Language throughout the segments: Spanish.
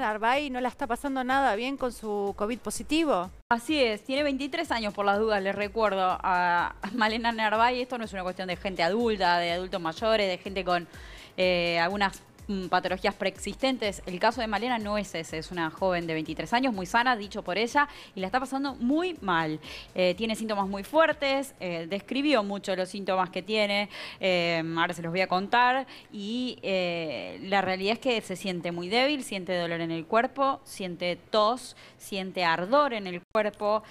Narvay no la está pasando nada bien con su COVID positivo. Así es, tiene 23 años por las dudas, les recuerdo a Malena Narvay. Esto no es una cuestión de gente adulta, de adultos mayores, de gente con eh, algunas Mm, patologías preexistentes. El caso de Malena no es ese, es una joven de 23 años, muy sana, dicho por ella, y la está pasando muy mal. Eh, tiene síntomas muy fuertes, eh, describió mucho los síntomas que tiene, eh, ahora se los voy a contar, y la realidad es que se siente muy débil, siente dolor en el cuerpo, siente tos, siente ardor en el cuerpo,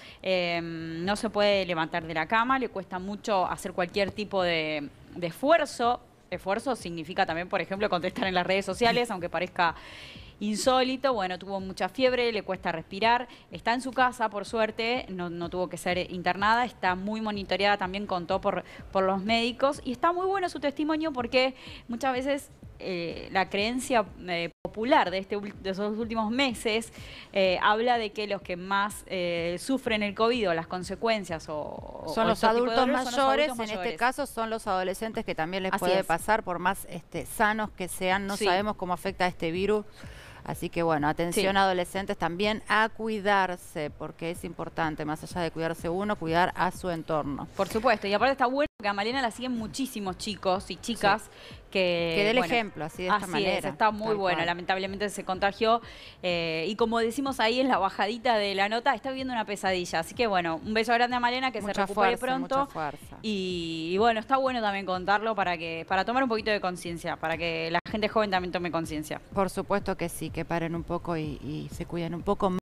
no se puede levantar de la cama, le cuesta mucho hacer cualquier tipo de esfuerzo esfuerzo significa también, por ejemplo, contestar en las redes sociales, aunque parezca insólito, bueno, tuvo mucha fiebre, le cuesta respirar, está en su casa, por suerte, no, tuvo que ser internada, está muy monitoreada, también contó por, por los médicos y está muy bueno su testimonio porque muchas veces eh, la creencia eh, popular de, este, últimos meses eh, habla de que los que más sufren el COVID o las consecuencias o... Este son, los, adultos mayores, en este caso son los adolescentes que también les puede pasar, por más este, sanos que sean, no sabemos cómo afecta este virus. Así que bueno, atención adolescentes también a cuidarse, porque es importante, más allá de cuidarse uno, cuidar a su entorno. Por supuesto, y aparte está bueno marina la siguen muchísimos chicos y chicas que... Que dé el ejemplo, así de esta así Es, está muy buena, lamentablemente se contagió. Eh, y como decimos ahí en la bajadita de la nota, está viviendo una pesadilla. Así que bueno, un beso grande a Malena, que se recupere pronto. Y, bueno, está bueno también contarlo para que para tomar un poquito de conciencia, para que la gente joven también tome conciencia. Por supuesto que sí, que paren un poco y, y se cuiden un poco más.